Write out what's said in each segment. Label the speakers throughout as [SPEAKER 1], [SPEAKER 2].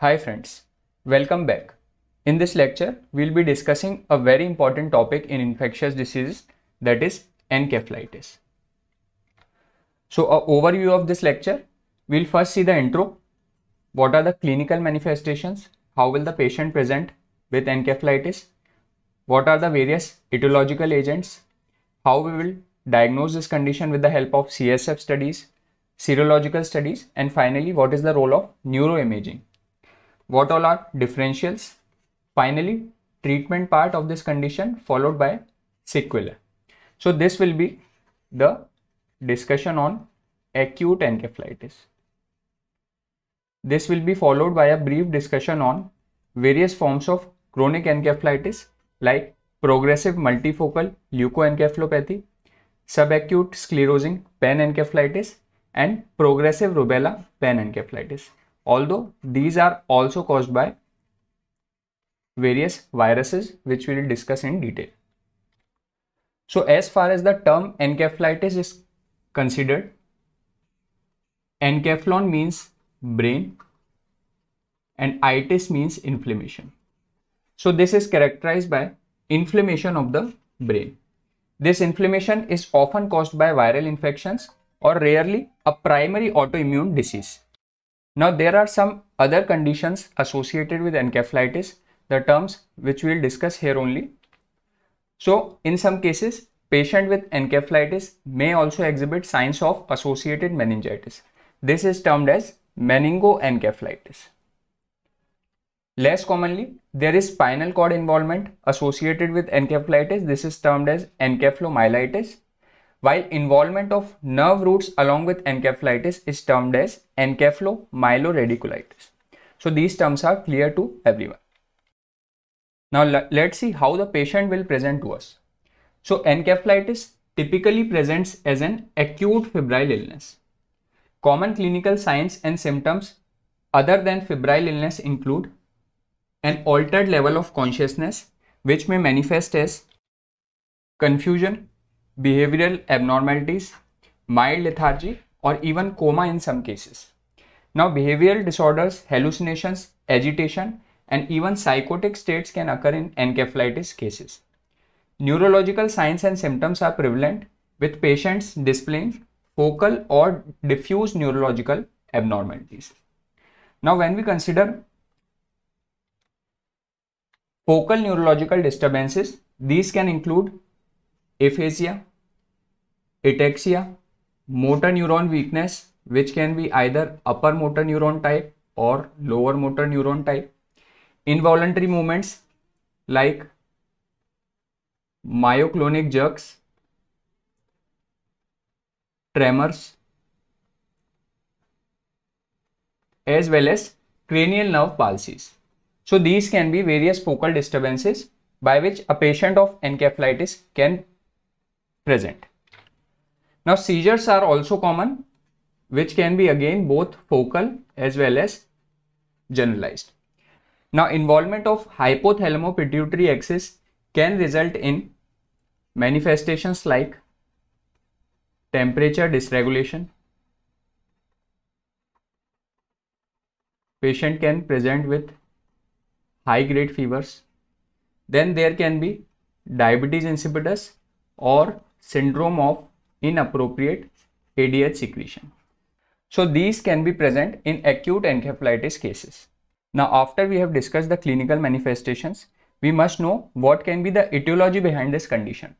[SPEAKER 1] Hi friends, welcome back. In this lecture, we'll be discussing a very important topic in infectious diseases that is encephalitis. So a overview of this lecture, we'll first see the intro. What are the clinical manifestations? How will the patient present with encephalitis? What are the various etiological agents? How we will diagnose this condition with the help of CSF studies, serological studies, and finally, what is the role of neuroimaging what all are differentials? Finally, treatment part of this condition followed by sequelae. So this will be the discussion on acute encephalitis. This will be followed by a brief discussion on various forms of chronic encephalitis like progressive multifocal leukoencephalopathy, subacute sclerosing encephalitis and progressive rubella encephalitis Although these are also caused by various viruses, which we will discuss in detail. So as far as the term encephalitis is considered, encephalon means brain and itis means inflammation. So this is characterized by inflammation of the brain. This inflammation is often caused by viral infections or rarely a primary autoimmune disease. Now there are some other conditions associated with encephalitis, the terms which we will discuss here only. So in some cases, patient with encephalitis may also exhibit signs of associated meningitis. This is termed as meningoencephalitis. Less commonly, there is spinal cord involvement associated with encephalitis. This is termed as encephalomyelitis while involvement of nerve roots along with encephalitis is termed as encephalomyeloradiculitis. So these terms are clear to everyone. Now let's see how the patient will present to us. So encephalitis typically presents as an acute febrile illness. Common clinical signs and symptoms other than febrile illness include an altered level of consciousness which may manifest as confusion, behavioral abnormalities, mild lethargy, or even coma in some cases. Now, behavioral disorders, hallucinations, agitation, and even psychotic states can occur in encephalitis cases. Neurological signs and symptoms are prevalent with patients displaying focal or diffuse neurological abnormalities. Now, when we consider focal neurological disturbances, these can include aphasia, ataxia, motor neuron weakness, which can be either upper motor neuron type or lower motor neuron type, involuntary movements like myoclonic jerks, tremors, as well as cranial nerve palsies. So these can be various focal disturbances by which a patient of encephalitis can present. Now seizures are also common which can be again both focal as well as generalized. Now involvement of hypothalamo-pituitary axis can result in manifestations like temperature dysregulation. Patient can present with high grade fevers. Then there can be diabetes insipidus or syndrome of inappropriate ADH secretion. So these can be present in acute encephalitis cases. Now after we have discussed the clinical manifestations, we must know what can be the etiology behind this condition.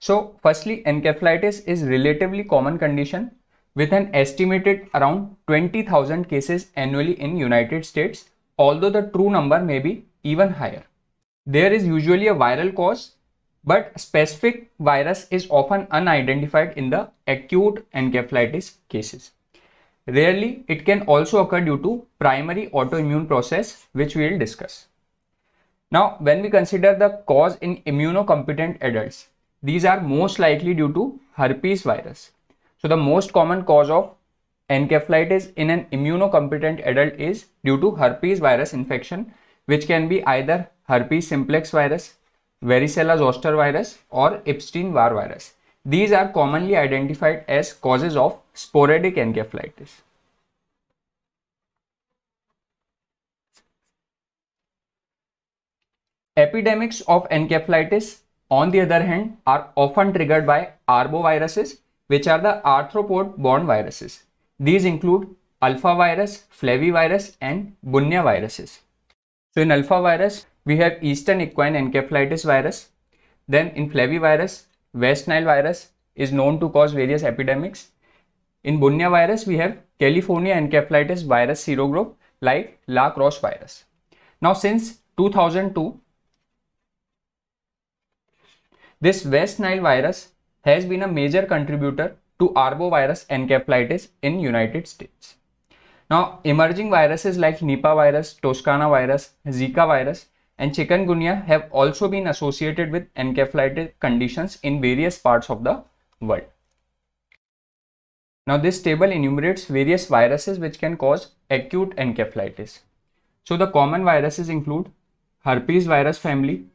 [SPEAKER 1] So firstly, encephalitis is relatively common condition with an estimated around 20,000 cases annually in United States, although the true number may be even higher. There is usually a viral cause but specific virus is often unidentified in the acute encephalitis cases. Rarely, it can also occur due to primary autoimmune process, which we will discuss. Now, when we consider the cause in immunocompetent adults, these are most likely due to herpes virus. So, the most common cause of encephalitis in an immunocompetent adult is due to herpes virus infection, which can be either herpes simplex virus, varicella zoster virus or Epstein-Barr virus. These are commonly identified as causes of sporadic encephalitis. Epidemics of encephalitis, on the other hand, are often triggered by arboviruses, which are the arthropod-borne viruses. These include alpha virus, flavivirus, and bunya viruses. So in alpha virus, we have Eastern equine encephalitis virus. Then in flavivirus, West Nile virus is known to cause various epidemics. In Bunya virus, we have California encephalitis virus serogroup like La Crosse virus. Now, since 2002, this West Nile virus has been a major contributor to arbovirus encephalitis in United States. Now, emerging viruses like Nipah virus, Toscana virus, Zika virus and chikungunya have also been associated with encephalitis conditions in various parts of the world. Now this table enumerates various viruses which can cause acute encephalitis. So the common viruses include herpes virus family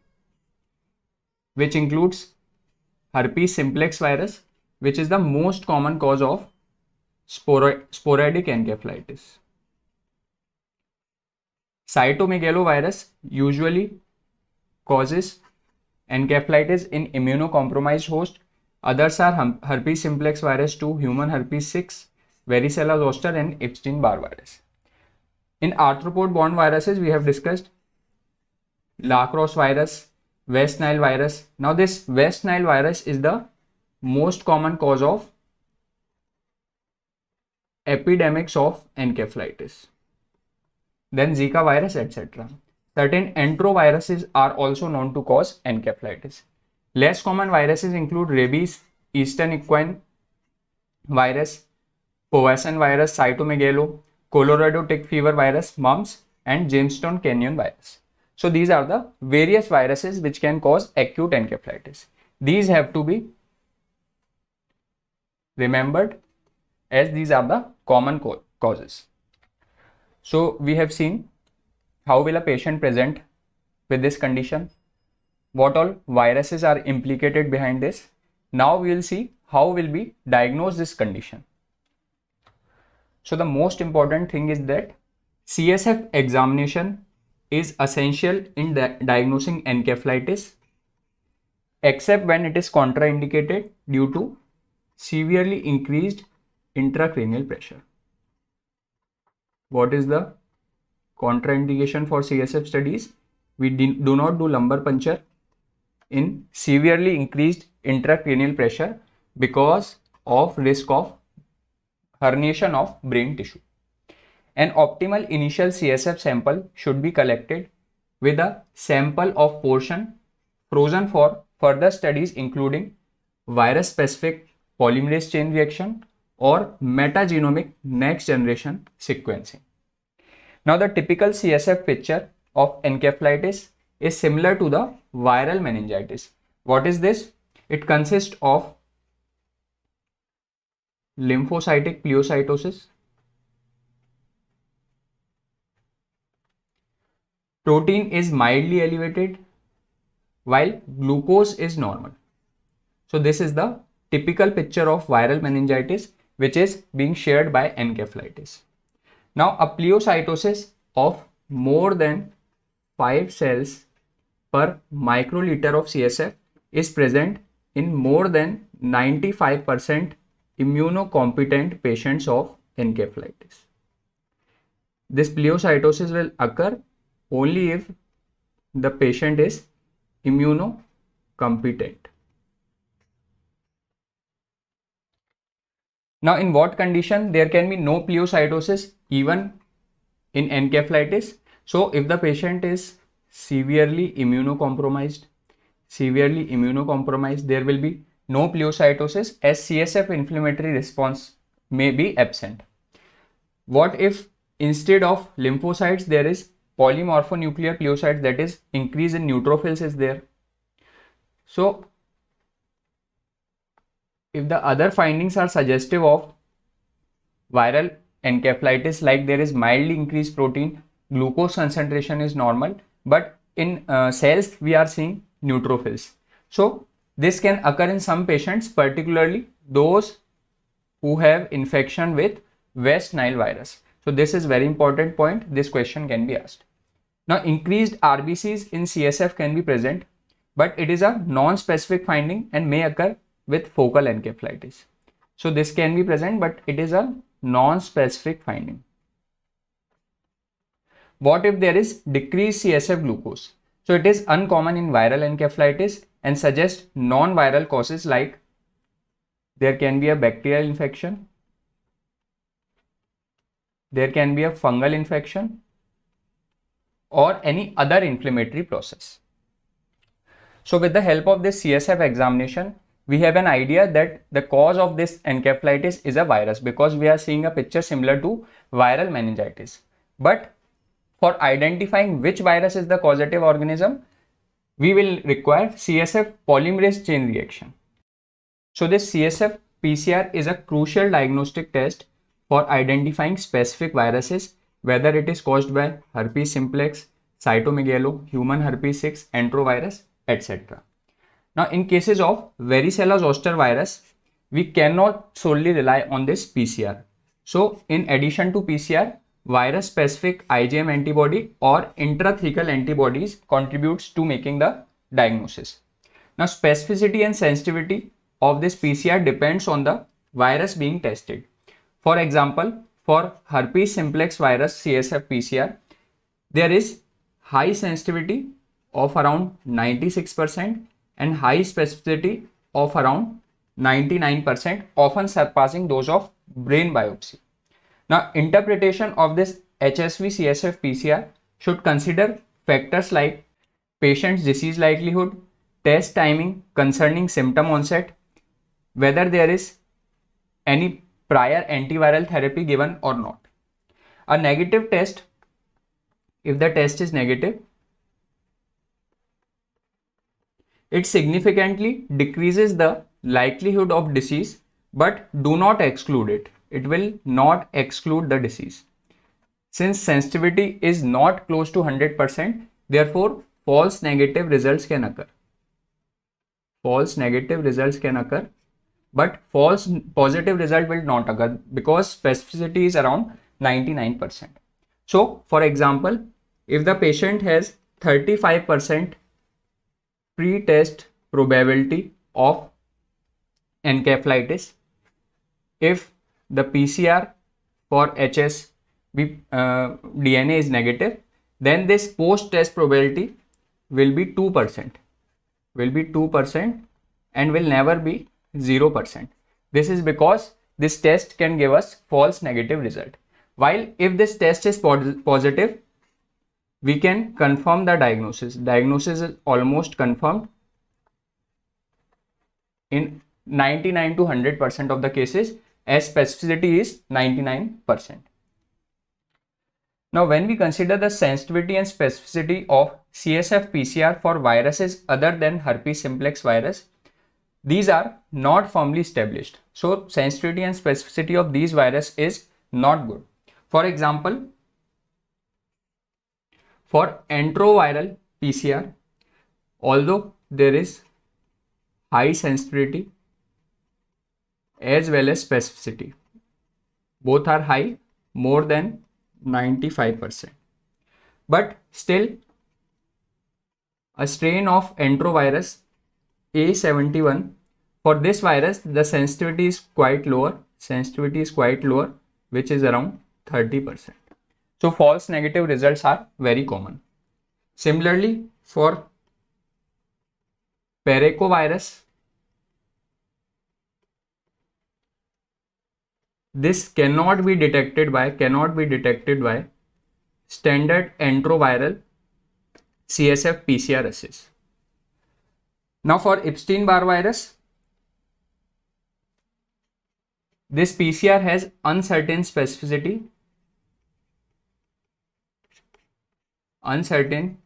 [SPEAKER 1] which includes herpes simplex virus which is the most common cause of sporadic encephalitis. Cytomegalovirus usually causes encephalitis in immunocompromised host. Others are herpes simplex virus 2, human herpes 6, varicella zoster and Epstein-Barr virus. In arthropod borne viruses, we have discussed La Crosse virus, West Nile virus. Now this West Nile virus is the most common cause of epidemics of encephalitis then Zika virus, etc. Certain enteroviruses are also known to cause encephalitis. Less common viruses include rabies, eastern equine virus, Powassan virus, cytomegalo, Colorado tick fever virus, mumps, and Jamestown Canyon virus. So these are the various viruses which can cause acute encephalitis. These have to be remembered as these are the common causes. So we have seen how will a patient present with this condition, what all viruses are implicated behind this. Now we will see how will we diagnose this condition. So the most important thing is that CSF examination is essential in diagnosing encephalitis except when it is contraindicated due to severely increased intracranial pressure. What is the contraindication for CSF studies? We do not do lumbar puncture in severely increased intracranial pressure because of risk of herniation of brain tissue. An optimal initial CSF sample should be collected with a sample of portion frozen for further studies including virus specific polymerase chain reaction or metagenomic next generation sequencing. Now the typical CSF picture of encephalitis is similar to the viral meningitis. What is this? It consists of lymphocytic pleocytosis, protein is mildly elevated while glucose is normal. So this is the typical picture of viral meningitis which is being shared by encephalitis. Now, a pleocytosis of more than 5 cells per microliter of CSF is present in more than 95% immunocompetent patients of encephalitis. This pleocytosis will occur only if the patient is immunocompetent. Now in what condition there can be no pleocytosis even in encephalitis? So if the patient is severely immunocompromised, severely immunocompromised, there will be no pleocytosis as CSF inflammatory response may be absent. What if instead of lymphocytes there is polymorphonuclear pleocytes that is increase in neutrophils is there. So if the other findings are suggestive of viral encephalitis like there is mildly increased protein glucose concentration is normal but in uh, cells we are seeing neutrophils so this can occur in some patients particularly those who have infection with west nile virus so this is very important point this question can be asked now increased rbcs in csf can be present but it is a non-specific finding and may occur with focal encephalitis. So this can be present, but it is a non-specific finding. What if there is decreased CSF glucose? So it is uncommon in viral encephalitis and suggests non-viral causes like there can be a bacterial infection, there can be a fungal infection or any other inflammatory process. So with the help of this CSF examination, we have an idea that the cause of this encephalitis is a virus because we are seeing a picture similar to viral meningitis. But for identifying which virus is the causative organism, we will require CSF polymerase chain reaction. So this CSF PCR is a crucial diagnostic test for identifying specific viruses, whether it is caused by herpes simplex, cytomegalo, human herpes 6, enterovirus, etc. Now, in cases of varicella zoster virus, we cannot solely rely on this PCR. So, in addition to PCR, virus-specific IgM antibody or intrathecal antibodies contributes to making the diagnosis. Now, specificity and sensitivity of this PCR depends on the virus being tested. For example, for herpes simplex virus CSF PCR, there is high sensitivity of around 96% and high specificity of around 99% often surpassing those of brain biopsy. Now interpretation of this HSV CSF PCR should consider factors like patient's disease likelihood, test timing concerning symptom onset, whether there is any prior antiviral therapy given or not. A negative test, if the test is negative, It significantly decreases the likelihood of disease, but do not exclude it. It will not exclude the disease. Since sensitivity is not close to 100%, therefore false negative results can occur. False negative results can occur, but false positive result will not occur because specificity is around 99%. So for example, if the patient has 35% pre-test probability of encephalitis if the PCR for HS uh, DNA is negative then this post-test probability will be 2% will be 2% and will never be 0% this is because this test can give us false negative result while if this test is positive we can confirm the diagnosis. Diagnosis is almost confirmed in 99 to 100% of the cases as specificity is 99%. Now when we consider the sensitivity and specificity of CSF PCR for viruses other than herpes simplex virus, these are not firmly established. So sensitivity and specificity of these virus is not good. For example, for enteroviral PCR, although there is high sensitivity as well as specificity, both are high more than 95%. But still, a strain of enterovirus A71 for this virus the sensitivity is quite lower sensitivity is quite lower which is around 30% so false negative results are very common. Similarly, for pericovirus, this cannot be detected by cannot be detected by standard enteroviral CSF PCR assays. Now for Epstein-Barr virus, this PCR has uncertain specificity uncertain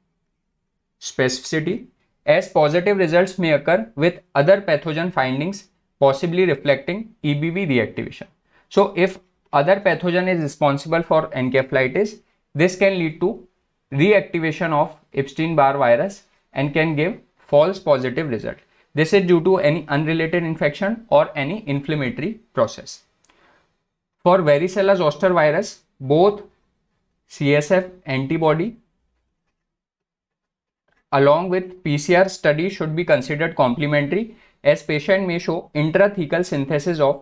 [SPEAKER 1] specificity as positive results may occur with other pathogen findings possibly reflecting EBV reactivation. So if other pathogen is responsible for encephalitis, this can lead to reactivation of Epstein-Barr virus and can give false positive result. This is due to any unrelated infection or any inflammatory process. For varicella zoster virus, both CSF antibody along with PCR study should be considered complementary as patient may show intrathecal synthesis of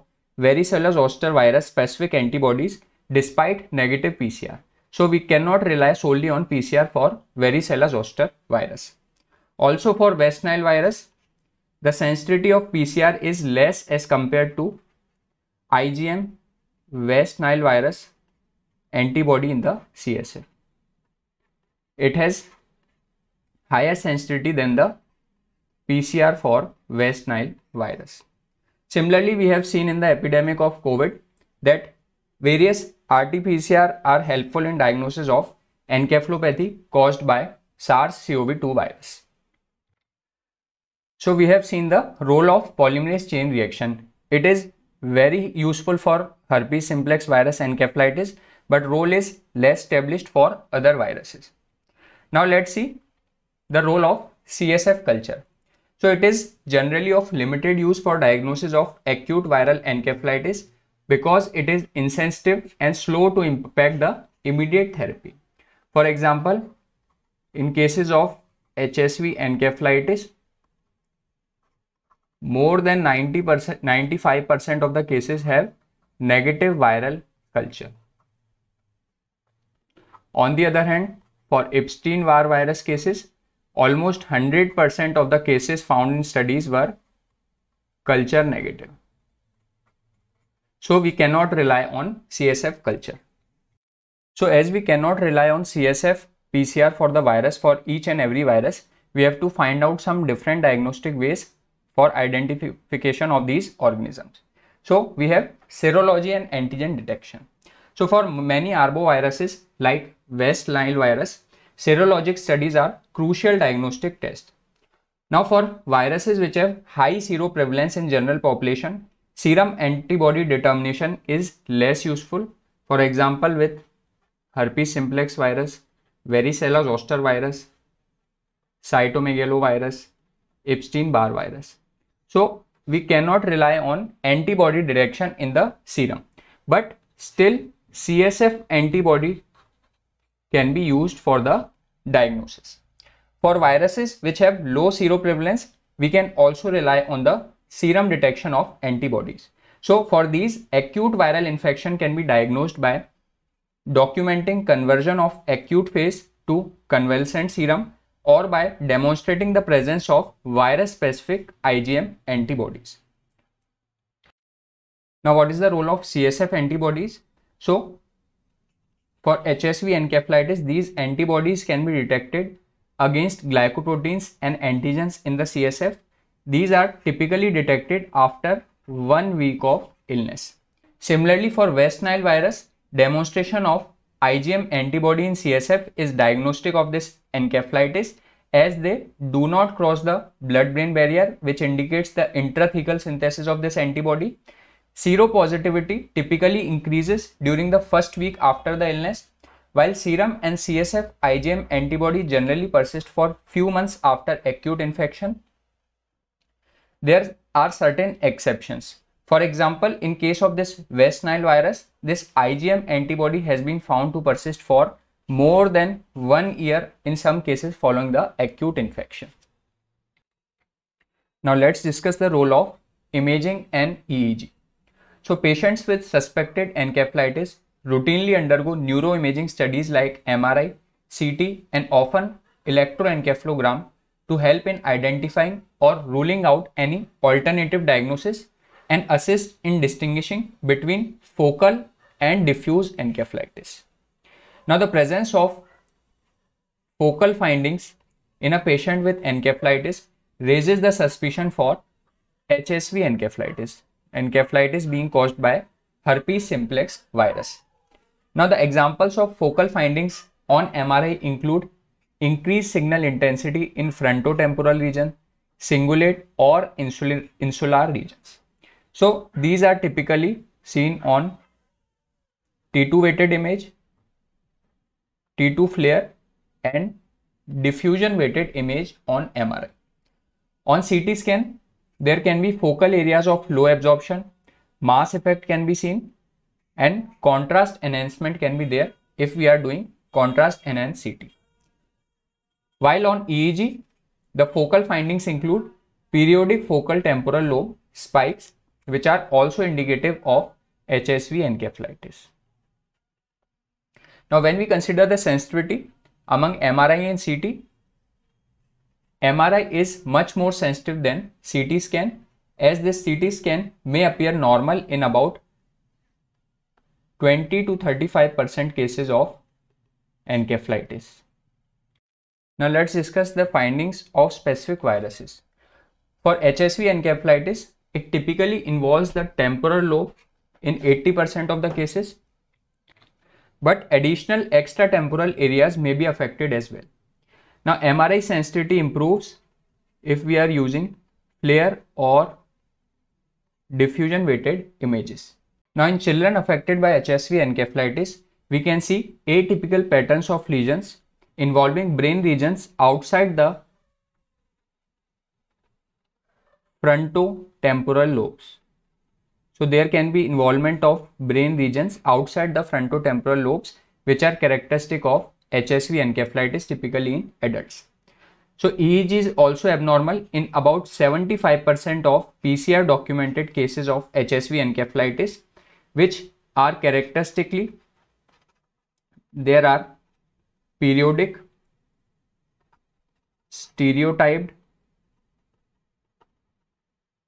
[SPEAKER 1] varicella zoster virus specific antibodies despite negative PCR. So we cannot rely solely on PCR for varicella zoster virus. Also for West Nile virus, the sensitivity of PCR is less as compared to IgM West Nile virus antibody in the CSF. It has higher sensitivity than the PCR for West Nile virus. Similarly, we have seen in the epidemic of COVID that various RT-PCR are helpful in diagnosis of encephalopathy caused by SARS-CoV-2 virus. So we have seen the role of polymerase chain reaction. It is very useful for herpes simplex virus encephalitis but role is less established for other viruses. Now let's see the role of CSF culture. So it is generally of limited use for diagnosis of acute viral encephalitis because it is insensitive and slow to impact the immediate therapy. For example, in cases of HSV encephalitis, more than 90%, 95% of the cases have negative viral culture. On the other hand, for Epstein-Barr virus cases, almost 100% of the cases found in studies were culture negative. So we cannot rely on CSF culture. So as we cannot rely on CSF PCR for the virus for each and every virus, we have to find out some different diagnostic ways for identification of these organisms. So we have serology and antigen detection. So for many arboviruses like West Nile virus, Serologic studies are crucial diagnostic tests. Now for viruses which have high seroprevalence in general population, serum antibody determination is less useful. For example, with herpes simplex virus, varicella zoster virus, cytomegalovirus, Epstein-Barr virus. So we cannot rely on antibody detection in the serum, but still CSF antibody can be used for the diagnosis. For viruses which have low seroprevalence, we can also rely on the serum detection of antibodies. So for these, acute viral infection can be diagnosed by documenting conversion of acute phase to convalescent serum or by demonstrating the presence of virus-specific IgM antibodies. Now what is the role of CSF antibodies? So for HSV encephalitis, these antibodies can be detected against glycoproteins and antigens in the CSF. These are typically detected after one week of illness. Similarly, for West Nile virus, demonstration of IgM antibody in CSF is diagnostic of this encephalitis as they do not cross the blood-brain barrier which indicates the intrathecal synthesis of this antibody. Seropositivity typically increases during the first week after the illness, while serum and CSF IgM antibody generally persist for few months after acute infection. There are certain exceptions. For example, in case of this West Nile virus, this IgM antibody has been found to persist for more than one year in some cases following the acute infection. Now let's discuss the role of imaging and EEG. So patients with suspected encephalitis routinely undergo neuroimaging studies like MRI, CT and often electroencephalogram to help in identifying or ruling out any alternative diagnosis and assist in distinguishing between focal and diffuse encephalitis. Now the presence of focal findings in a patient with encephalitis raises the suspicion for HSV encephalitis encephalitis being caused by herpes simplex virus. Now the examples of focal findings on MRI include increased signal intensity in frontotemporal region, cingulate or insular, insular regions. So these are typically seen on T2 weighted image, T2 flare and diffusion weighted image on MRI. On CT scan, there can be focal areas of low absorption, mass effect can be seen and contrast enhancement can be there if we are doing contrast enhanced CT. While on EEG, the focal findings include periodic focal temporal lobe spikes which are also indicative of HSV encephalitis. Now when we consider the sensitivity among MRI and CT, MRI is much more sensitive than CT scan as this CT scan may appear normal in about 20 to 35% cases of encephalitis. Now let's discuss the findings of specific viruses. For HSV encephalitis, it typically involves the temporal lobe in 80% of the cases, but additional extratemporal areas may be affected as well. Now MRI sensitivity improves if we are using FLIR or diffusion weighted images. Now in children affected by HSV encephalitis, we can see atypical patterns of lesions involving brain regions outside the frontotemporal lobes. So there can be involvement of brain regions outside the frontotemporal lobes which are characteristic of HSV encephalitis typically in adults. So EEG is also abnormal in about 75% of PCR documented cases of HSV encephalitis which are characteristically there are periodic stereotyped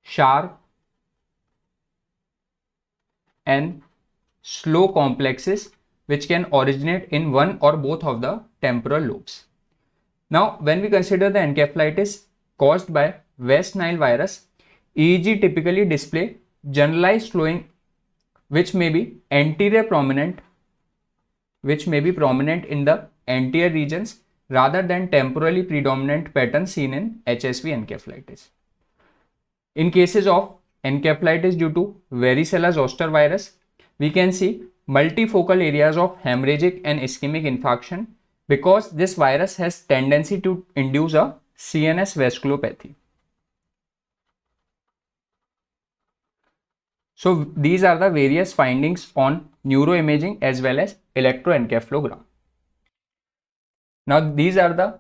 [SPEAKER 1] sharp and slow complexes which can originate in one or both of the temporal lobes. Now, when we consider the encephalitis caused by West Nile virus, EEG typically display generalized slowing which may be anterior prominent which may be prominent in the anterior regions rather than temporally predominant pattern seen in HSV encephalitis. In cases of encephalitis due to varicella zoster virus, we can see multifocal areas of hemorrhagic and ischemic infarction because this virus has tendency to induce a CNS vasculopathy. So these are the various findings on neuroimaging as well as electroencephalogram. Now these are the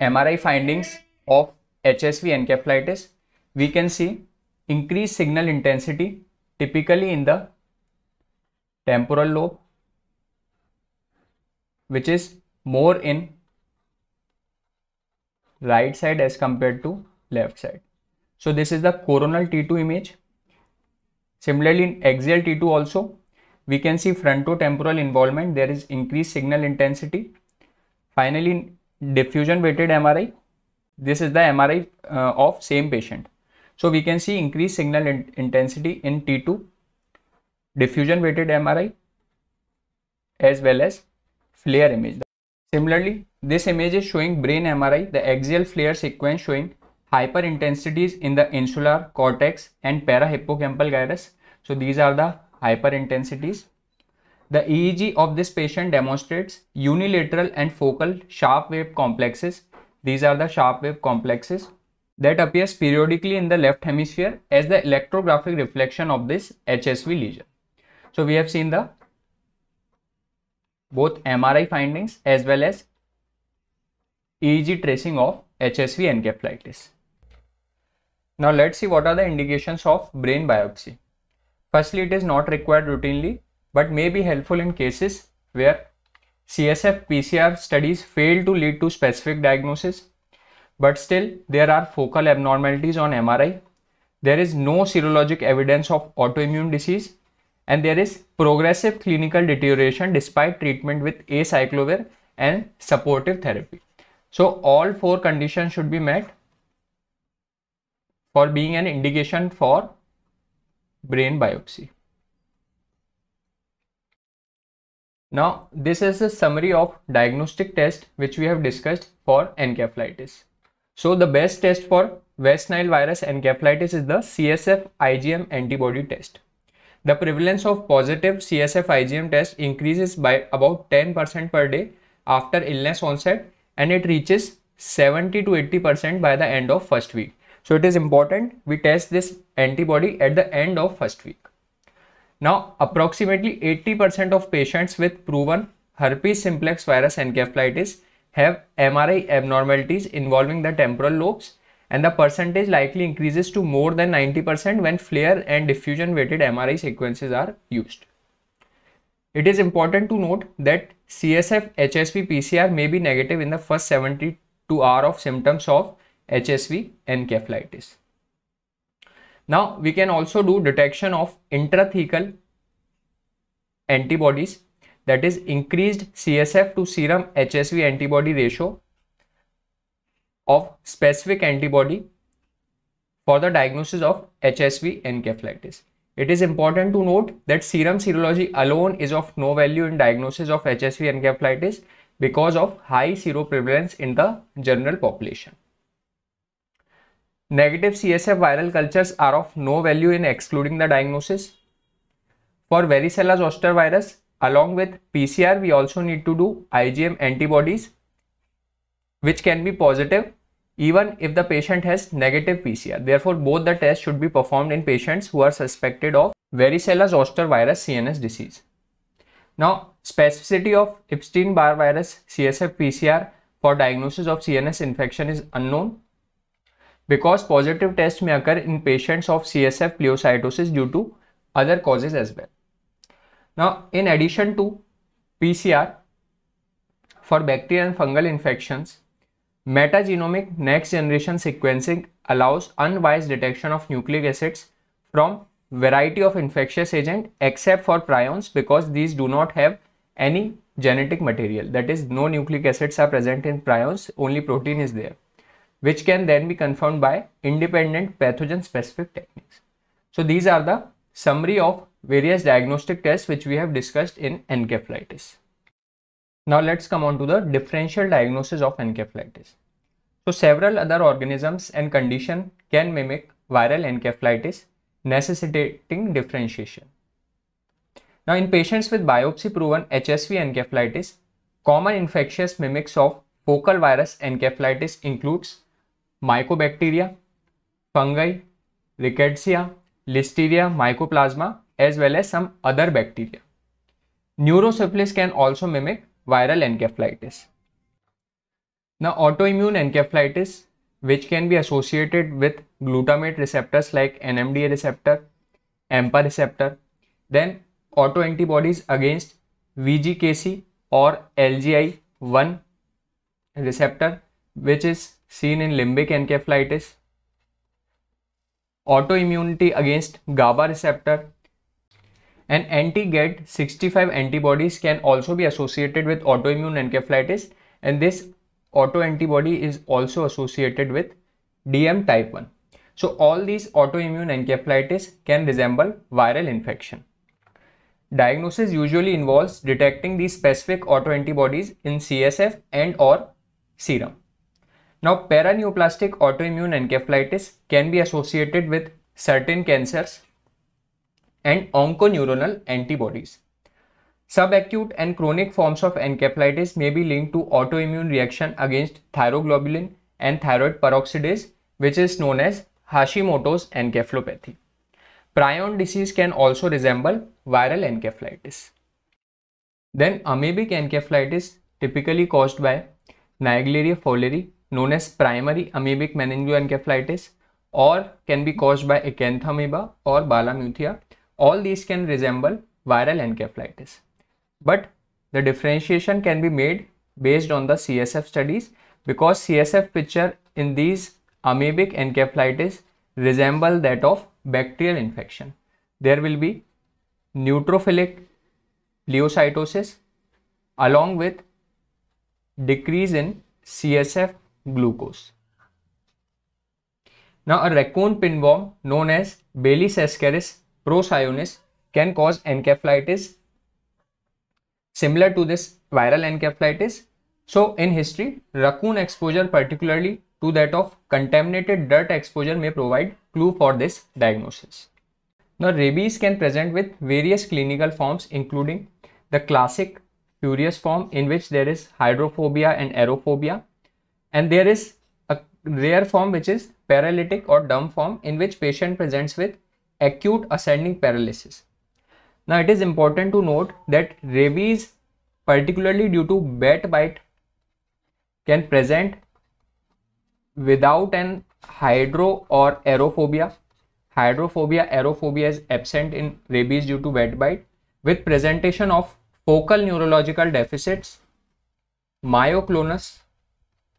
[SPEAKER 1] MRI findings of HSV encephalitis. We can see increased signal intensity typically in the temporal lobe which is more in right side as compared to left side. So this is the coronal T2 image. Similarly in axial T2 also we can see frontotemporal involvement there is increased signal intensity. Finally in diffusion weighted MRI this is the MRI uh, of same patient. So we can see increased signal in intensity in T2 diffusion weighted MRI as well as flare image. Similarly, this image is showing brain MRI, the axial flare sequence showing hyperintensities in the insular cortex and parahippocampal gyrus. So these are the hyperintensities. The EEG of this patient demonstrates unilateral and focal sharp wave complexes. These are the sharp wave complexes that appears periodically in the left hemisphere as the electrographic reflection of this HSV lesion. So we have seen the both MRI findings as well as EEG tracing of HSV encephalitis. Now let's see what are the indications of brain biopsy. Firstly, it is not required routinely but may be helpful in cases where CSF PCR studies fail to lead to specific diagnosis but still there are focal abnormalities on MRI. There is no serologic evidence of autoimmune disease and there is progressive clinical deterioration despite treatment with acyclovir and supportive therapy. So all four conditions should be met for being an indication for brain biopsy. Now this is a summary of diagnostic test which we have discussed for encephalitis. So the best test for West Nile virus encephalitis is the CSF IgM antibody test. The prevalence of positive CSF IgM test increases by about 10% per day after illness onset and it reaches 70 to 80% by the end of first week. So it is important we test this antibody at the end of first week. Now approximately 80% of patients with proven herpes simplex virus encephalitis have MRI abnormalities involving the temporal lobes and the percentage likely increases to more than 90% when flare and diffusion weighted MRI sequences are used. It is important to note that CSF HSV PCR may be negative in the first 72 hour of symptoms of HSV encephalitis. Now we can also do detection of intrathecal antibodies that is increased CSF to serum HSV antibody ratio of specific antibody for the diagnosis of HSV encephalitis. It is important to note that serum serology alone is of no value in diagnosis of HSV encephalitis because of high seroprevalence in the general population. Negative CSF viral cultures are of no value in excluding the diagnosis. For varicella zoster virus, along with PCR, we also need to do IgM antibodies which can be positive even if the patient has negative PCR. Therefore, both the tests should be performed in patients who are suspected of varicella zoster virus CNS disease. Now, specificity of Epstein-Barr virus CSF PCR for diagnosis of CNS infection is unknown because positive tests may occur in patients of CSF pleocytosis due to other causes as well. Now, in addition to PCR for bacterial and fungal infections, Metagenomic next generation sequencing allows unbiased detection of nucleic acids from variety of infectious agent except for prions because these do not have any genetic material that is no nucleic acids are present in prions only protein is there which can then be confirmed by independent pathogen specific techniques so these are the summary of various diagnostic tests which we have discussed in encephalitis now let's come on to the differential diagnosis of encephalitis. So several other organisms and condition can mimic viral encephalitis necessitating differentiation. Now in patients with biopsy proven HSV encephalitis, common infectious mimics of focal virus encephalitis includes mycobacteria, fungi, rickettsia, listeria, mycoplasma as well as some other bacteria. Neurosyphilis can also mimic viral encephalitis. Now autoimmune encephalitis which can be associated with glutamate receptors like NMDA receptor, AMPA receptor, then autoantibodies against VGKC or LGI1 receptor which is seen in limbic encephalitis, autoimmunity against GABA receptor and anti-GAD 65 antibodies can also be associated with autoimmune encephalitis and this autoantibody is also associated with DM type 1. So all these autoimmune encephalitis can resemble viral infection. Diagnosis usually involves detecting these specific autoantibodies in CSF and or serum. Now paraneoplastic autoimmune encephalitis can be associated with certain cancers and onconeuronal antibodies. Subacute and chronic forms of encephalitis may be linked to autoimmune reaction against thyroglobulin and thyroid peroxidase, which is known as Hashimoto's encephalopathy. Prion disease can also resemble viral encephalitis. Then amoebic encephalitis typically caused by Naegleria fowleri known as primary amoebic meningoencephalitis or can be caused by acanthamoeba or Balamuthia. All these can resemble viral encephalitis. But the differentiation can be made based on the CSF studies because CSF picture in these amoebic encephalitis resemble that of bacterial infection. There will be neutrophilic leucocytosis along with decrease in CSF glucose. Now a raccoon pinworm known as Bailey's ascaris procyonis can cause encephalitis similar to this viral encephalitis. So in history, raccoon exposure particularly to that of contaminated dirt exposure may provide clue for this diagnosis. Now rabies can present with various clinical forms including the classic furious form in which there is hydrophobia and aerophobia and there is a rare form which is paralytic or dumb form in which patient presents with acute ascending paralysis. Now it is important to note that rabies particularly due to bat bite can present without an hydro or aerophobia. Hydrophobia, aerophobia is absent in rabies due to bat bite with presentation of focal neurological deficits, myoclonus,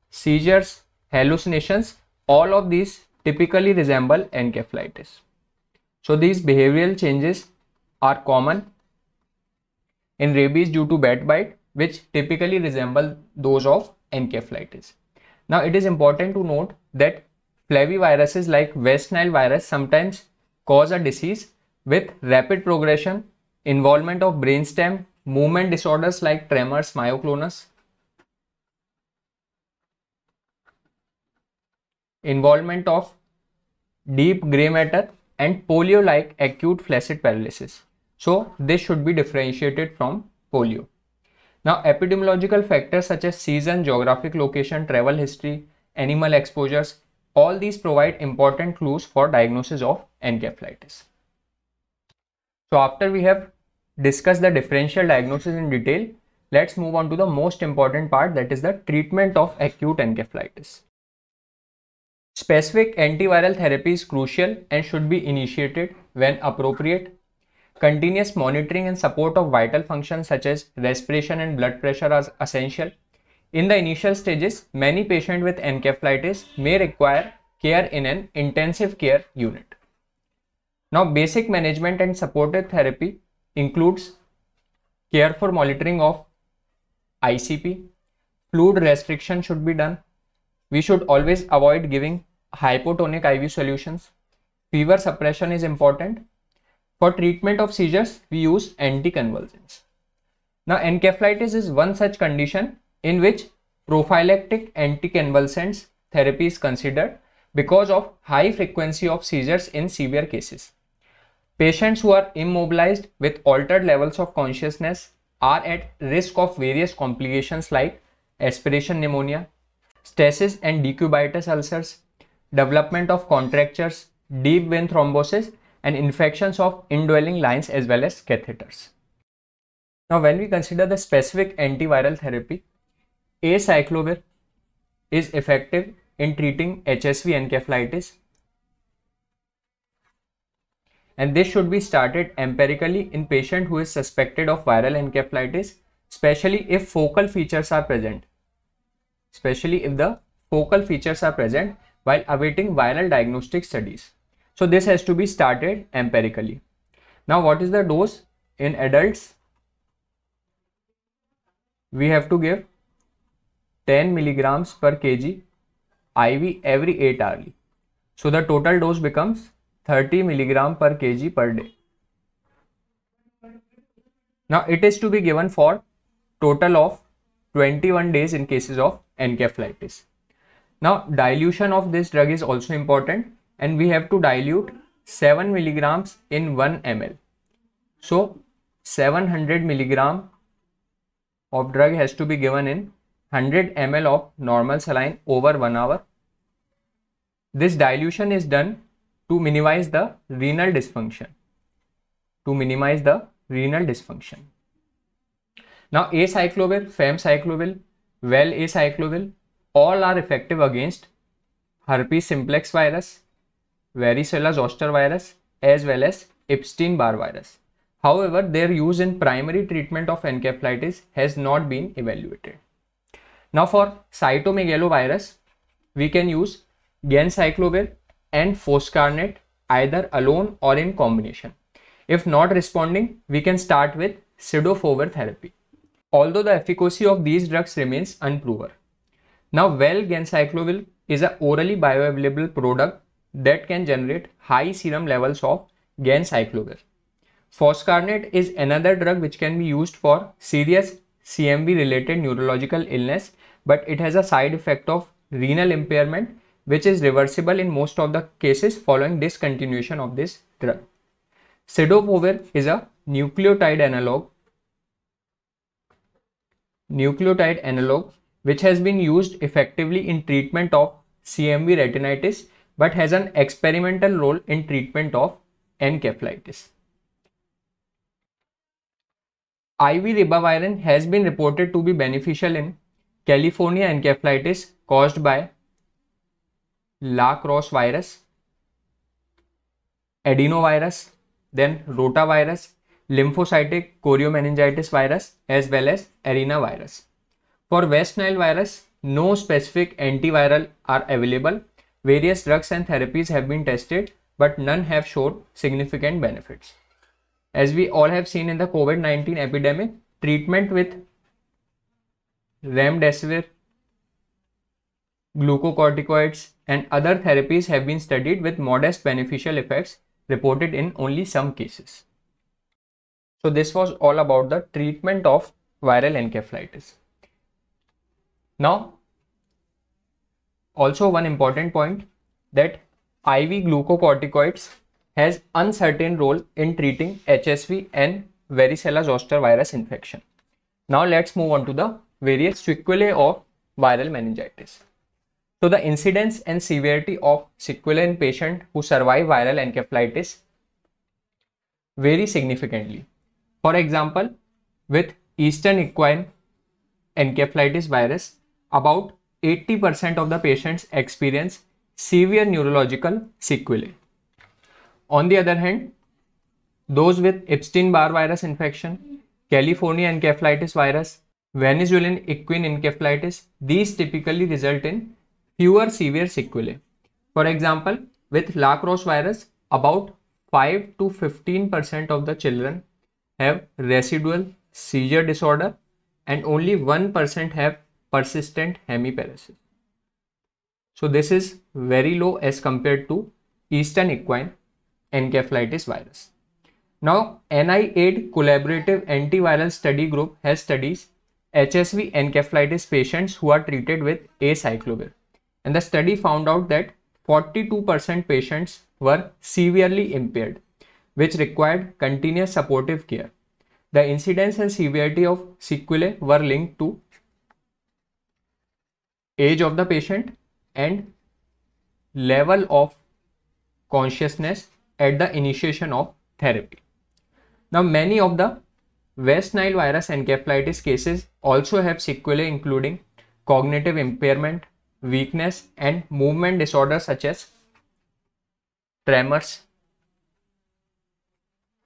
[SPEAKER 1] seizures, hallucinations, all of these typically resemble encephalitis. So these behavioral changes are common in rabies due to bat bite which typically resemble those of encephalitis. Now it is important to note that flaviviruses like West Nile virus sometimes cause a disease with rapid progression, involvement of brainstem, movement disorders like tremors, myoclonus, involvement of deep gray matter and polio-like acute flaccid paralysis. So this should be differentiated from polio. Now epidemiological factors such as season, geographic location, travel history, animal exposures, all these provide important clues for diagnosis of encephalitis. So after we have discussed the differential diagnosis in detail, let's move on to the most important part that is the treatment of acute encephalitis. Specific antiviral therapy is crucial and should be initiated when appropriate. Continuous monitoring and support of vital functions such as respiration and blood pressure are essential. In the initial stages, many patients with encephalitis may require care in an intensive care unit. Now, basic management and supportive therapy includes care for monitoring of ICP, fluid restriction should be done, we should always avoid giving hypotonic IV solutions. Fever suppression is important. For treatment of seizures, we use anticonvulsants. Now, encephalitis is one such condition in which prophylactic anticonvulsants therapy is considered because of high frequency of seizures in severe cases. Patients who are immobilized with altered levels of consciousness are at risk of various complications like aspiration pneumonia, stresses and decubitus ulcers, development of contractures, deep vein thrombosis and infections of indwelling lines as well as catheters. Now when we consider the specific antiviral therapy, acyclovir is effective in treating HSV encephalitis and this should be started empirically in patient who is suspected of viral encephalitis especially if focal features are present especially if the focal features are present while awaiting viral diagnostic studies. So this has to be started empirically. Now what is the dose in adults? We have to give 10 milligrams per kg IV every 8 hourly. So the total dose becomes 30 milligram per kg per day. Now it is to be given for total of 21 days in cases of encephalitis. Now dilution of this drug is also important and we have to dilute 7 milligrams in 1 ml. So 700 milligram of drug has to be given in 100 ml of normal saline over 1 hour. This dilution is done to minimize the renal dysfunction. To minimize the renal dysfunction. Now acyclovir, famcyclovir well acyclovir, all are effective against herpes simplex virus, varicella zoster virus, as well as Epstein-Barr virus. However, their use in primary treatment of encephalitis has not been evaluated. Now for cytomegalovirus, we can use gencyclovir and foscarnet either alone or in combination. If not responding, we can start with sidofovir therapy although the efficacy of these drugs remains unproven. Now, valganciclovir is an orally bioavailable product that can generate high serum levels of gancyclovir. Foscarnet is another drug which can be used for serious CMV related neurological illness, but it has a side effect of renal impairment, which is reversible in most of the cases following discontinuation of this drug. Sedofovir is a nucleotide analog nucleotide analog which has been used effectively in treatment of CMV retinitis but has an experimental role in treatment of encephalitis. IV ribavirin has been reported to be beneficial in California encephalitis caused by La Crosse virus, adenovirus, then rotavirus lymphocytic choriomeningitis virus as well as arena virus. For West Nile virus, no specific antiviral are available. Various drugs and therapies have been tested, but none have showed significant benefits. As we all have seen in the COVID-19 epidemic, treatment with remdesivir, glucocorticoids and other therapies have been studied with modest beneficial effects reported in only some cases. So this was all about the treatment of viral encephalitis. Now, also one important point that IV glucocorticoids has uncertain role in treating HSV and varicella zoster virus infection. Now let's move on to the various sequelae of viral meningitis. So the incidence and severity of sequelae in patient who survive viral encephalitis vary significantly. For example, with Eastern equine encephalitis virus, about 80% of the patients experience severe neurological sequelae. On the other hand, those with Epstein-Barr virus infection, California encephalitis virus, Venezuelan equine encephalitis, these typically result in fewer severe sequelae. For example, with La Crosse virus, about 5 to 15% of the children have residual seizure disorder and only 1% have persistent hemiparesis. So this is very low as compared to Eastern equine encephalitis virus. Now NIAID collaborative antiviral study group has studies HSV encephalitis patients who are treated with acyclovir. And the study found out that 42% patients were severely impaired which required continuous supportive care. The incidence and severity of sequelae were linked to age of the patient and level of consciousness at the initiation of therapy. Now, many of the West Nile virus encephalitis cases also have sequelae including cognitive impairment, weakness, and movement disorders such as tremors,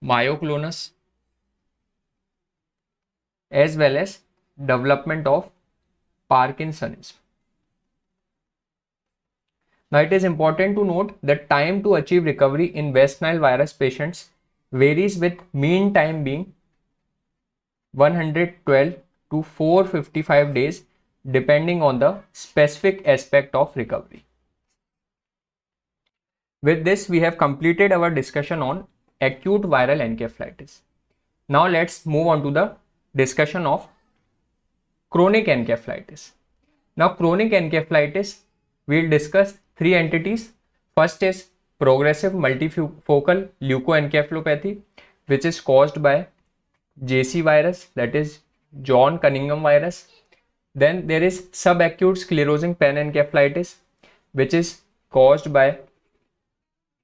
[SPEAKER 1] myoclonus as well as development of Parkinsonism. Now it is important to note that time to achieve recovery in West Nile virus patients varies with mean time being 112 to 455 days depending on the specific aspect of recovery. With this, we have completed our discussion on acute viral encephalitis. Now let's move on to the discussion of chronic encephalitis. Now chronic encephalitis, we'll discuss three entities. First is progressive multifocal leukoencephalopathy, which is caused by JC virus, that is John Cunningham virus. Then there is subacute sclerosing panencephalitis, which is caused by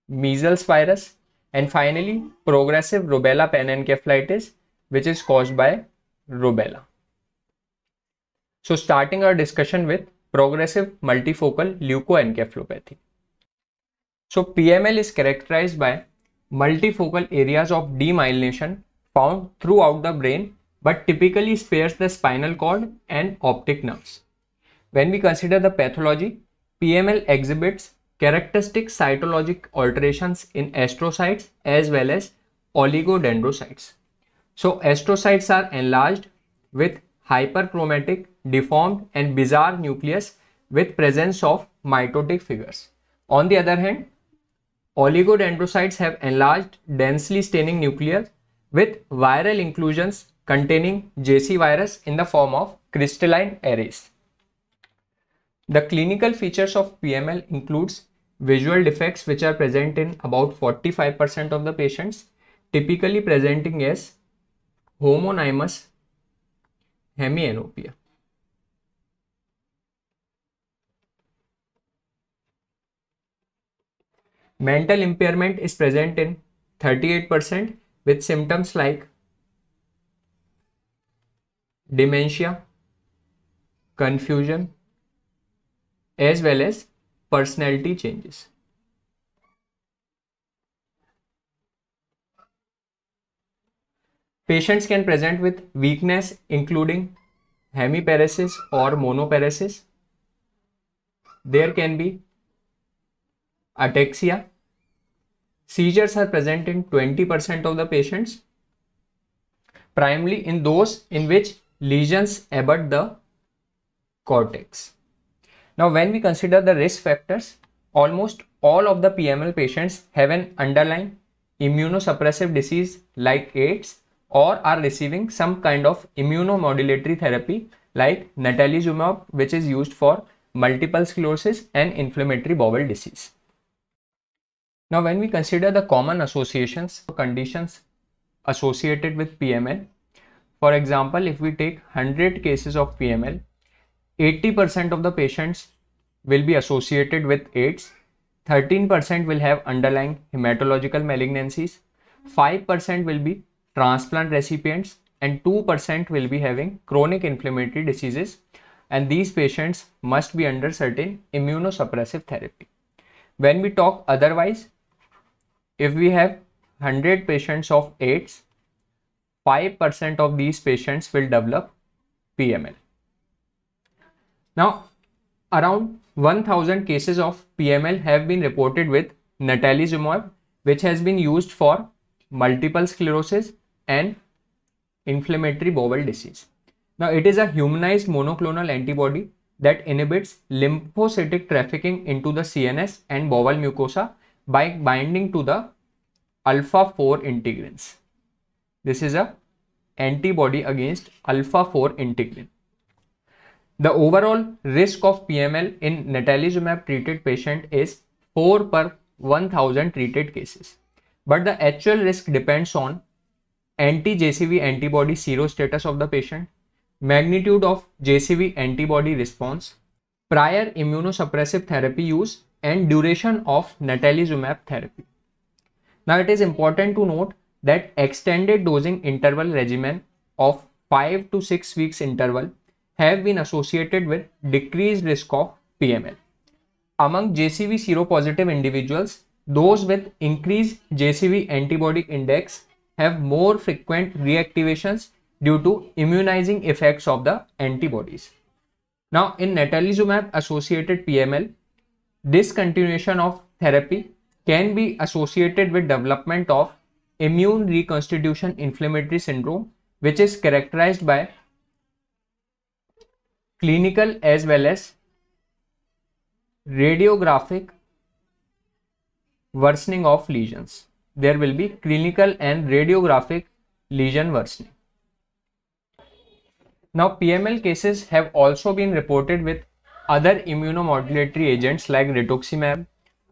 [SPEAKER 1] measles virus and finally, progressive rubella panencephalitis, which is caused by rubella. So starting our discussion with progressive multifocal leukoencephalopathy. So PML is characterized by multifocal areas of demyelination found throughout the brain but typically spares the spinal cord and optic nerves. When we consider the pathology, PML exhibits characteristic cytologic alterations in astrocytes as well as oligodendrocytes. So astrocytes are enlarged with hyperchromatic, deformed and bizarre nucleus with presence of mitotic figures. On the other hand, oligodendrocytes have enlarged densely staining nucleus with viral inclusions containing JC virus in the form of crystalline arrays. The clinical features of PML includes Visual defects which are present in about 45% of the patients typically presenting as homonymous hemianopia. Mental impairment is present in 38% with symptoms like dementia, confusion, as well as personality changes. Patients can present with weakness including hemiparesis or monoparesis. There can be ataxia. Seizures are present in 20% of the patients, primarily in those in which lesions abut the cortex. Now, when we consider the risk factors, almost all of the PML patients have an underlying immunosuppressive disease like AIDS or are receiving some kind of immunomodulatory therapy like natalizumab which is used for multiple sclerosis and inflammatory bowel disease. Now when we consider the common associations conditions associated with PML, for example if we take 100 cases of PML, 80% of the patients will be associated with AIDS, 13% will have underlying hematological malignancies, 5% will be transplant recipients, and 2% will be having chronic inflammatory diseases. And these patients must be under certain immunosuppressive therapy. When we talk otherwise, if we have 100 patients of AIDS, 5% of these patients will develop PML. Now, around 1000 cases of PML have been reported with natalizumab, which has been used for multiple sclerosis and inflammatory bowel disease. Now, it is a humanized monoclonal antibody that inhibits lymphocytic trafficking into the CNS and bowel mucosa by binding to the alpha 4 integrins. This is a antibody against alpha 4 integrin. The overall risk of PML in natalizumab treated patient is 4 per 1000 treated cases. But the actual risk depends on anti-JCV antibody status of the patient, magnitude of JCV antibody response, prior immunosuppressive therapy use and duration of natalizumab therapy. Now it is important to note that extended dosing interval regimen of 5 to 6 weeks interval have been associated with decreased risk of PML. Among JCV seropositive individuals, those with increased JCV antibody index have more frequent reactivations due to immunizing effects of the antibodies. Now, in natalizumab associated PML, discontinuation of therapy can be associated with development of immune reconstitution inflammatory syndrome, which is characterized by clinical as well as radiographic worsening of lesions. There will be clinical and radiographic lesion worsening. Now, PML cases have also been reported with other immunomodulatory agents like rituximab,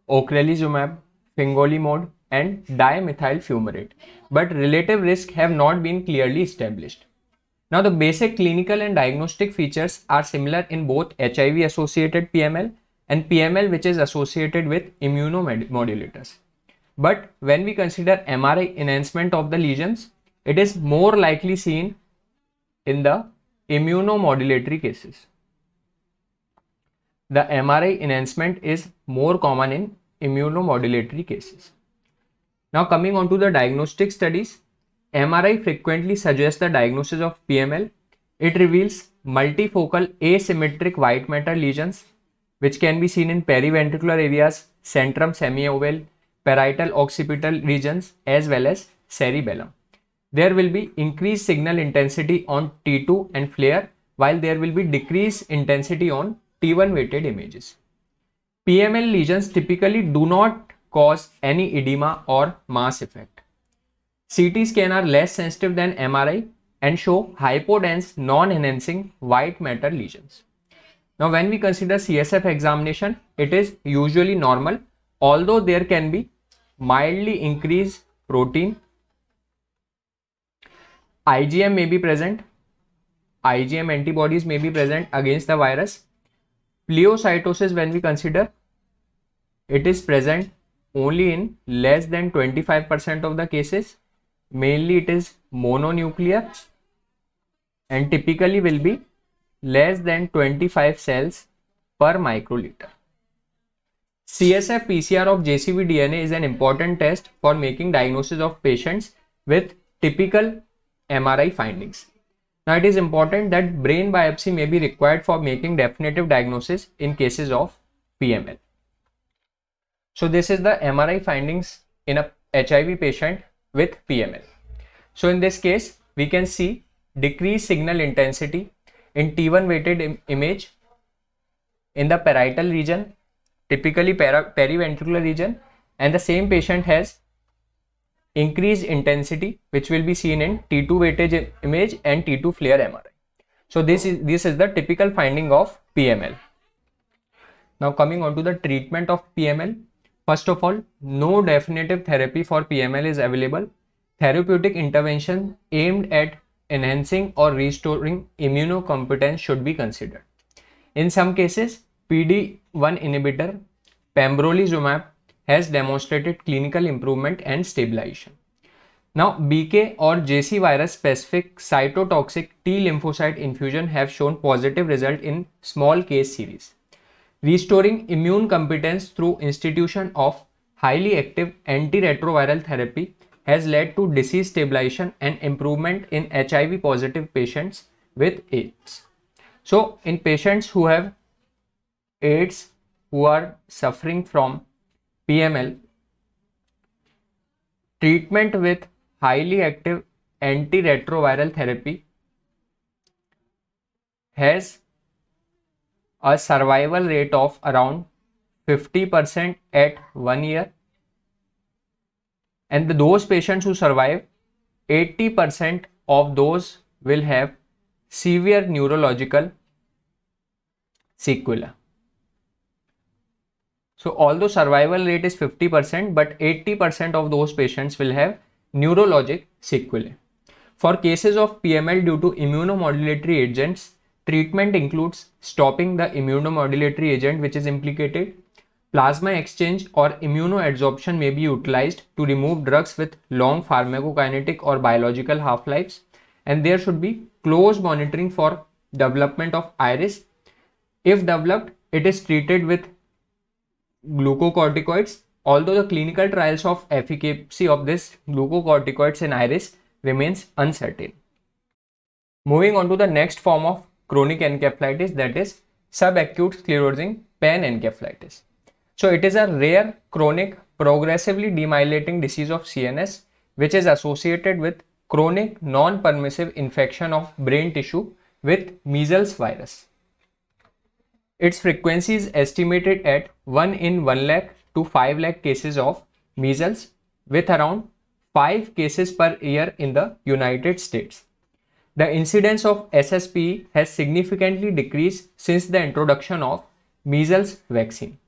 [SPEAKER 1] ocrelizumab, fingolimod, and dimethyl fumarate, but relative risk have not been clearly established. Now the basic clinical and diagnostic features are similar in both HIV associated PML and PML which is associated with immunomodulators. But when we consider MRI enhancement of the lesions, it is more likely seen in the immunomodulatory cases. The MRI enhancement is more common in immunomodulatory cases. Now coming on to the diagnostic studies, MRI frequently suggests the diagnosis of PML. It reveals multifocal asymmetric white matter lesions, which can be seen in periventricular areas, centrum semioval, parietal occipital regions, as well as cerebellum. There will be increased signal intensity on T2 and flare, while there will be decreased intensity on T1 weighted images. PML lesions typically do not cause any edema or mass effect. CT scan are less sensitive than MRI and show hypodense non-enhancing white matter lesions. Now when we consider CSF examination, it is usually normal although there can be mildly increased protein. IgM may be present, IgM antibodies may be present against the virus. Pleocytosis when we consider, it is present only in less than 25% of the cases mainly it is mononuclear and typically will be less than 25 cells per microliter. CSF PCR of JCV DNA is an important test for making diagnosis of patients with typical MRI findings. Now it is important that brain biopsy may be required for making definitive diagnosis in cases of PML. So this is the MRI findings in a HIV patient with PML. So in this case, we can see decreased signal intensity in T1 weighted Im image in the parietal region, typically periventricular region, and the same patient has increased intensity, which will be seen in T2 weightage image and T2 flare MRI. So this is this is the typical finding of PML. Now coming on to the treatment of PML, First of all, no definitive therapy for PML is available. Therapeutic intervention aimed at enhancing or restoring immunocompetence should be considered. In some cases, PD-1 inhibitor pembrolizumab has demonstrated clinical improvement and stabilization. Now, BK or JC virus specific cytotoxic T lymphocyte infusion have shown positive result in small case series restoring immune competence through institution of highly active antiretroviral therapy has led to disease stabilization and improvement in HIV positive patients with AIDS. So in patients who have AIDS who are suffering from PML, treatment with highly active antiretroviral therapy has a survival rate of around 50% at one year. And those patients who survive, 80% of those will have severe neurological sequela. So although survival rate is 50%, but 80% of those patients will have neurologic sequelae. For cases of PML due to immunomodulatory agents, Treatment includes stopping the immunomodulatory agent which is implicated. Plasma exchange or immunoadsorption may be utilized to remove drugs with long pharmacokinetic or biological half-lives. And there should be close monitoring for development of iris. If developed, it is treated with glucocorticoids. Although the clinical trials of efficacy of this glucocorticoids in iris remains uncertain. Moving on to the next form of chronic encephalitis that is subacute sclerosing panencephalitis. So it is a rare chronic progressively demyelinating disease of CNS which is associated with chronic non-permissive infection of brain tissue with measles virus. Its frequency is estimated at 1 in 1 lakh to 5 lakh cases of measles with around 5 cases per year in the United States. The incidence of SSP has significantly decreased since the introduction of measles vaccine.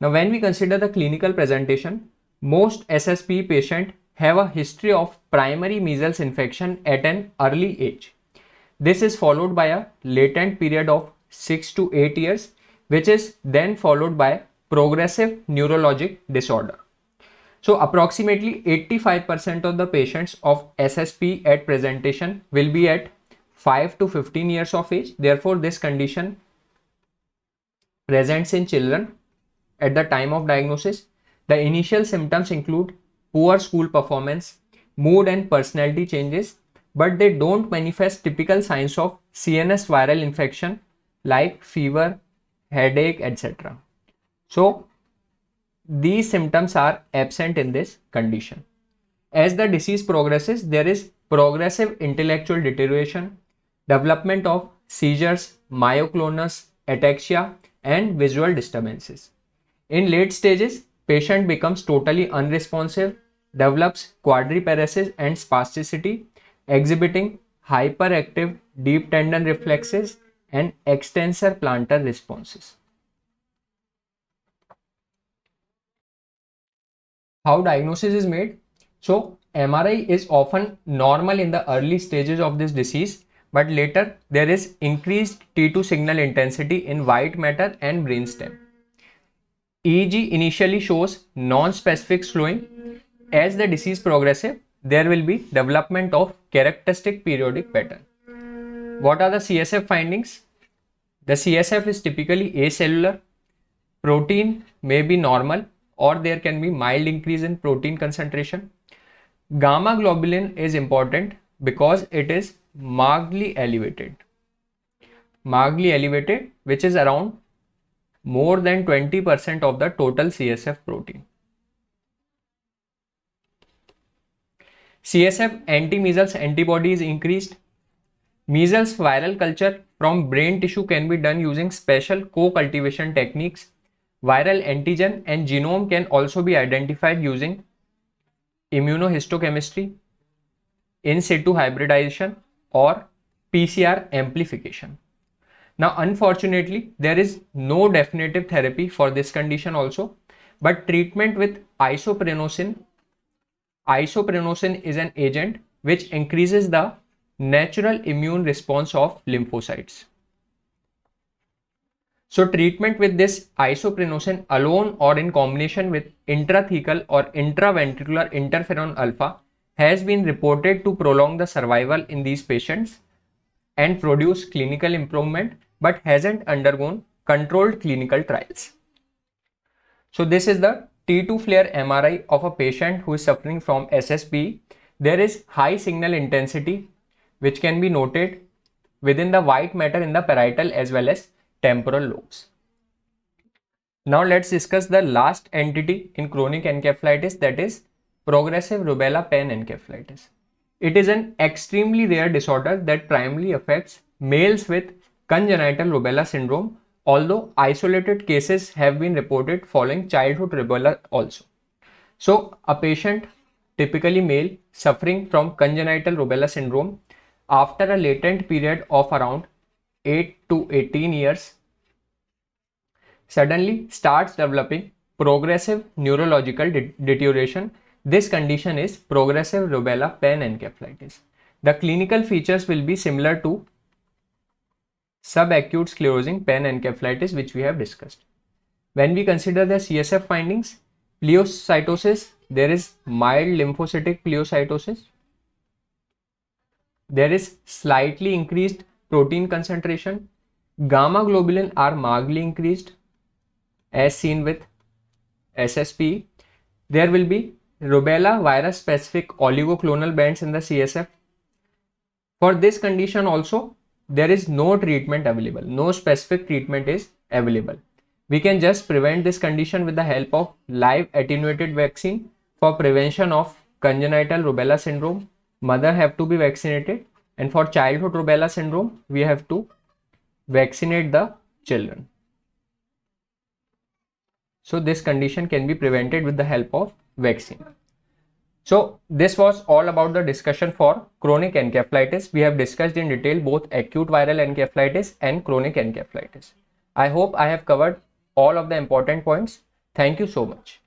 [SPEAKER 1] Now, when we consider the clinical presentation, most SSP patients have a history of primary measles infection at an early age. This is followed by a latent period of 6 to 8 years, which is then followed by progressive neurologic disorder. So approximately 85% of the patients of SSP at presentation will be at 5 to 15 years of age. Therefore, this condition presents in children at the time of diagnosis. The initial symptoms include poor school performance, mood and personality changes, but they don't manifest typical signs of CNS viral infection like fever, headache, etc. So these symptoms are absent in this condition. As the disease progresses, there is progressive intellectual deterioration, development of seizures, myoclonus, ataxia, and visual disturbances. In late stages, patient becomes totally unresponsive, develops quadriparesis and spasticity, exhibiting hyperactive deep tendon reflexes and extensor plantar responses. how diagnosis is made. So MRI is often normal in the early stages of this disease, but later there is increased T2 signal intensity in white matter and brainstem. EEG initially shows non-specific slowing. As the disease progresses, there will be development of characteristic periodic pattern. What are the CSF findings? The CSF is typically acellular. Protein may be normal, or there can be mild increase in protein concentration. Gamma globulin is important because it is markedly elevated. Markedly elevated which is around more than 20% of the total CSF protein. CSF anti-measles antibody is increased. Measles viral culture from brain tissue can be done using special co-cultivation techniques Viral antigen and genome can also be identified using immunohistochemistry, in situ hybridization, or PCR amplification. Now, unfortunately, there is no definitive therapy for this condition also, but treatment with isoprenosine isoprenosine is an agent which increases the natural immune response of lymphocytes. So treatment with this isoprenosin alone or in combination with intrathecal or intraventricular interferon alpha has been reported to prolong the survival in these patients and produce clinical improvement but hasn't undergone controlled clinical trials. So this is the T2 flare MRI of a patient who is suffering from SSP. There is high signal intensity which can be noted within the white matter in the parietal as well as temporal lobes. Now let's discuss the last entity in chronic encephalitis that is progressive rubella pen encephalitis. It is an extremely rare disorder that primarily affects males with congenital rubella syndrome although isolated cases have been reported following childhood rubella also. So a patient typically male suffering from congenital rubella syndrome after a latent period of around 8 to 18 years suddenly starts developing progressive neurological de deterioration. This condition is progressive rubella encephalitis. The clinical features will be similar to subacute sclerosing encephalitis, which we have discussed. When we consider the CSF findings, pleocytosis, there is mild lymphocytic pleocytosis. There is slightly increased protein concentration. Gamma globulin are markedly increased as seen with SSP. There will be rubella virus specific oligoclonal bands in the CSF. For this condition also, there is no treatment available. No specific treatment is available. We can just prevent this condition with the help of live attenuated vaccine for prevention of congenital rubella syndrome. Mother have to be vaccinated and for childhood rubella syndrome, we have to vaccinate the children. So this condition can be prevented with the help of vaccine. So this was all about the discussion for chronic encephalitis. We have discussed in detail both acute viral encephalitis and chronic encephalitis. I hope I have covered all of the important points. Thank you so much.